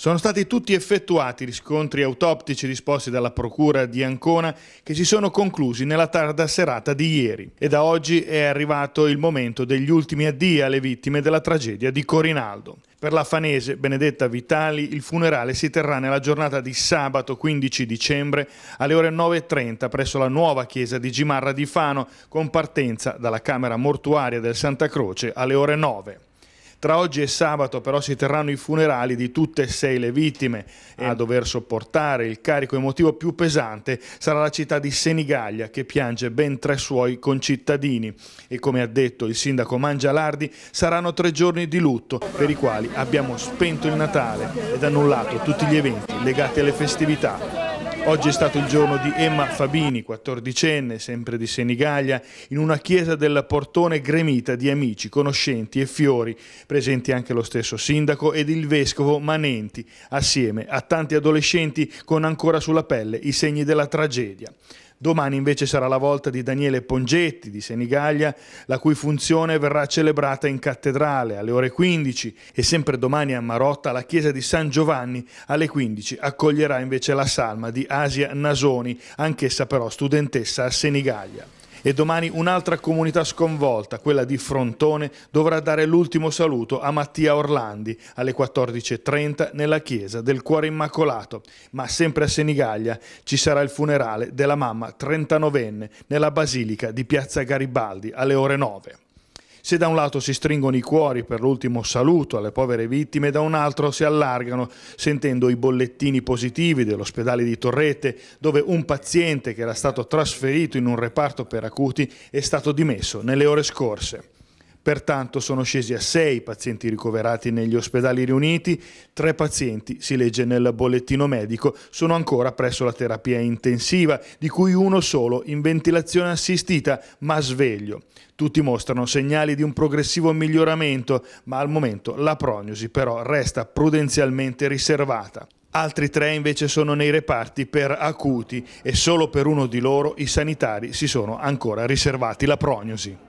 Sono stati tutti effettuati riscontri autoptici disposti dalla Procura di Ancona che si sono conclusi nella tarda serata di ieri e da oggi è arrivato il momento degli ultimi addio alle vittime della tragedia di Corinaldo. Per la fanese Benedetta Vitali il funerale si terrà nella giornata di sabato 15 dicembre alle ore 9.30 presso la nuova chiesa di Gimarra di Fano con partenza dalla Camera Mortuaria del Santa Croce alle ore 9. Tra oggi e sabato però si terranno i funerali di tutte e sei le vittime e a eh. dover sopportare il carico emotivo più pesante sarà la città di Senigallia che piange ben tre suoi concittadini e come ha detto il sindaco Mangialardi saranno tre giorni di lutto per i quali abbiamo spento il Natale ed annullato tutti gli eventi legati alle festività. Oggi è stato il giorno di Emma Fabini, 14enne, sempre di Senigallia, in una chiesa del portone gremita di amici, conoscenti e fiori, presenti anche lo stesso sindaco ed il vescovo Manenti, assieme a tanti adolescenti con ancora sulla pelle i segni della tragedia. Domani invece sarà la volta di Daniele Pongetti di Senigallia, la cui funzione verrà celebrata in cattedrale alle ore 15 e sempre domani a Marotta la chiesa di San Giovanni alle 15 accoglierà invece la salma di Asia Nasoni, anch'essa però studentessa a Senigallia. E domani un'altra comunità sconvolta, quella di Frontone, dovrà dare l'ultimo saluto a Mattia Orlandi alle 14.30 nella chiesa del Cuore Immacolato. Ma sempre a Senigallia ci sarà il funerale della mamma 39enne nella basilica di Piazza Garibaldi alle ore 9. Se da un lato si stringono i cuori per l'ultimo saluto alle povere vittime, da un altro si allargano sentendo i bollettini positivi dell'ospedale di Torrete, dove un paziente che era stato trasferito in un reparto per acuti è stato dimesso nelle ore scorse. Pertanto sono scesi a 6 pazienti ricoverati negli ospedali riuniti, 3 pazienti, si legge nel bollettino medico, sono ancora presso la terapia intensiva, di cui uno solo in ventilazione assistita, ma sveglio. Tutti mostrano segnali di un progressivo miglioramento, ma al momento la prognosi però resta prudenzialmente riservata. Altri tre invece sono nei reparti per acuti e solo per uno di loro i sanitari si sono ancora riservati la prognosi.